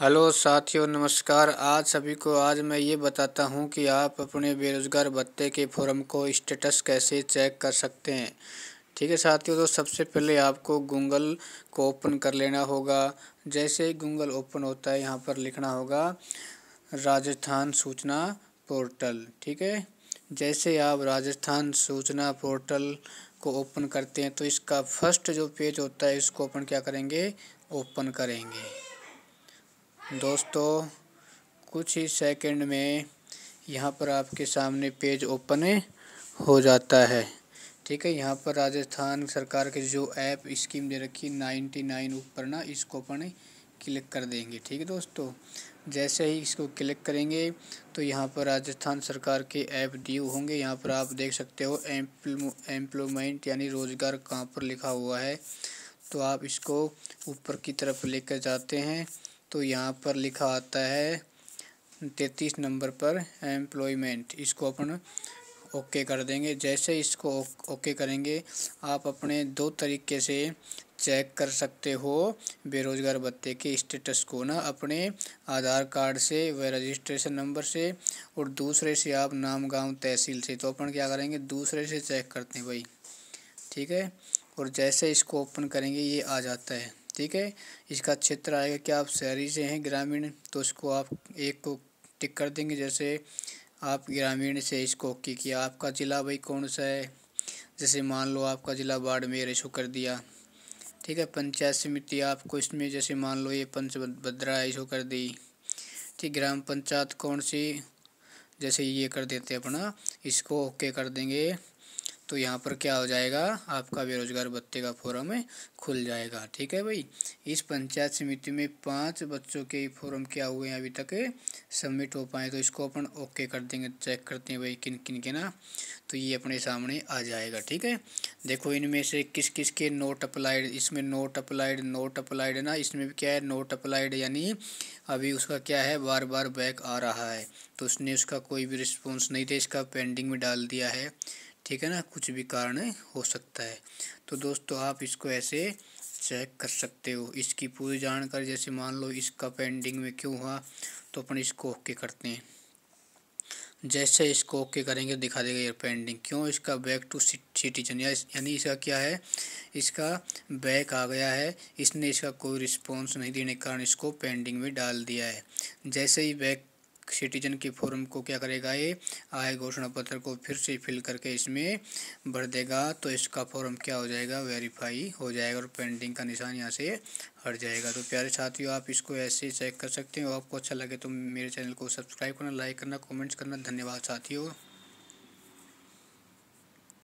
hello साथियों नमस्कार आज सभी को आज मैं ये बताता हूँ कि आप अपने बेरोज़गार भत्ते के फॉर्म को स्टेटस कैसे चेक कर सकते हैं ठीक है साथियों तो सबसे पहले आपको गूगल को ओपन कर लेना होगा जैसे ही गूगल ओपन होता है यहाँ पर लिखना होगा राजस्थान सूचना पोर्टल ठीक है जैसे आप राजस्थान सूचना पोर्टल को ओपन करते हैं तो इसका फर्स्ट जो पेज होता है इसको ओपन क्या करेंगे ओपन करेंगे दोस्तों कुछ ही सेकंड में यहाँ पर आपके सामने पेज ओपन हो जाता है ठीक है यहाँ पर राजस्थान सरकार के जो ऐप स्कीम दे रखी नाइन्टी नाइन ऊपर ना इसको अपन क्लिक कर देंगे ठीक है दोस्तों जैसे ही इसको क्लिक करेंगे तो यहाँ पर राजस्थान सरकार के ऐप ड्यू होंगे यहाँ पर आप देख सकते हो एम्प्लॉयमेंट यानी रोज़गार कहाँ पर लिखा हुआ है तो आप इसको ऊपर की तरफ लेकर जाते हैं तो यहाँ पर लिखा आता है तैतीस नंबर पर एम्प्लॉयमेंट इसको अपन ओके कर देंगे जैसे इसको ओके करेंगे आप अपने दो तरीके से चेक कर सकते हो बेरोज़गार भत्ते के स्टेटस को ना अपने आधार कार्ड से व रजिस्ट्रेशन नंबर से और दूसरे से आप नाम गांव तहसील से तो अपन क्या करेंगे दूसरे से चेक करते हैं भाई ठीक है और जैसे इसको ओपन करेंगे ये आ जाता है ठीक है इसका क्षेत्र आएगा कि आप शहरी से हैं ग्रामीण तो इसको आप एक को टिक कर देंगे जैसे आप ग्रामीण से इसको की किया आपका ज़िला भाई कौन सा है जैसे मान लो आपका ज़िला बाड़मेर इसको कर दिया ठीक है पंचायत समिति आपको इसमें जैसे मान लो ये पंचभद्रा भद्रा इसको कर दी ठीक ग्राम पंचायत कौन सी जैसे ये कर देते अपना इसको ओके कर देंगे तो यहाँ पर क्या हो जाएगा आपका बेरोजगार भत्ते का फोरम खुल जाएगा ठीक है भाई इस पंचायत समिति में पांच बच्चों के फॉरम क्या हुए हैं अभी तक सबमिट हो पाए तो इसको अपन ओके कर देंगे चेक करते हैं भाई किन किन के ना तो ये अपने सामने आ जाएगा ठीक है देखो इनमें से किस किस के नोट अप्लाइड इसमें नोट अप्लाइड नोट अप्लाइड ना इसमें भी क्या है नोट अप्लाइड यानी अभी उसका क्या है बार बार बैक आ रहा है तो उसने उसका कोई भी रिस्पॉन्स नहीं दिया इसका पेंडिंग में डाल दिया है ठीक है ना कुछ भी कारण हो सकता है तो दोस्तों आप इसको ऐसे चेक कर सकते हो इसकी पूरी जानकारी जैसे मान लो इसका पेंडिंग में क्यों हुआ तो अपन इसको ओके करते हैं जैसे इसको ओके करेंगे दिखा देगा ये पेंडिंग क्यों इसका बैक टू सिटीजन या यानी इसका क्या है इसका बैक आ गया है इसने इसका कोई रिस्पॉन्स नहीं देने के कारण इसको पेंडिंग में डाल दिया है जैसे ही बैक सिटीजन के फॉर्म को क्या करेगा ये आय घोषणा पत्र को फिर से फिल करके इसमें भर देगा तो इसका फॉर्म क्या हो जाएगा वेरीफाई हो जाएगा और पेंडिंग का निशान यहाँ से हट जाएगा तो प्यारे साथियों आप इसको ऐसे चेक कर सकते और आपको अच्छा लगे तो मेरे चैनल को सब्सक्राइब करना लाइक करना कॉमेंट्स करना धन्यवाद साथियों